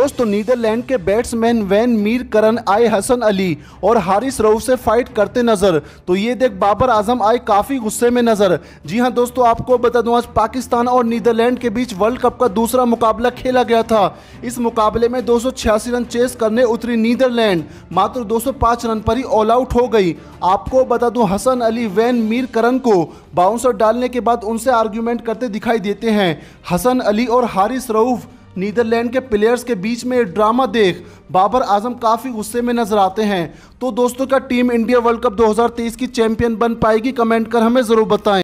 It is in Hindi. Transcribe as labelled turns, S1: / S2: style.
S1: दोस्तों नीदरलैंड के बैट्समैन वैन मीर करन आए हसन अली और हारिस रऊफ से फाइट करते नजर तो ये देख बाबर आजम आए काफी गुस्से में नजर जी हाँ दोस्तों आपको बता दूं आज पाकिस्तान और नीदरलैंड के बीच वर्ल्ड कप का दूसरा मुकाबला खेला गया था इस मुकाबले में दो रन चेस करने उतरी नीदरलैंड मात्र दो रन पर ही ऑल आउट हो गई आपको बता दूं Hasan Ali van Meekeren bouncer डालने के बाद उनसे आर्ग्यूमेंट करते दिखाई देते हैं हसन अली और हारिस रऊफ नीदरलैंड के प्लेयर्स के बीच में ड्रामा देख बाबर आजम काफ़ी गुस्से में नजर आते हैं तो दोस्तों क्या टीम इंडिया वर्ल्ड कप 2023 की चैंपियन बन पाएगी कमेंट कर हमें ज़रूर बताएं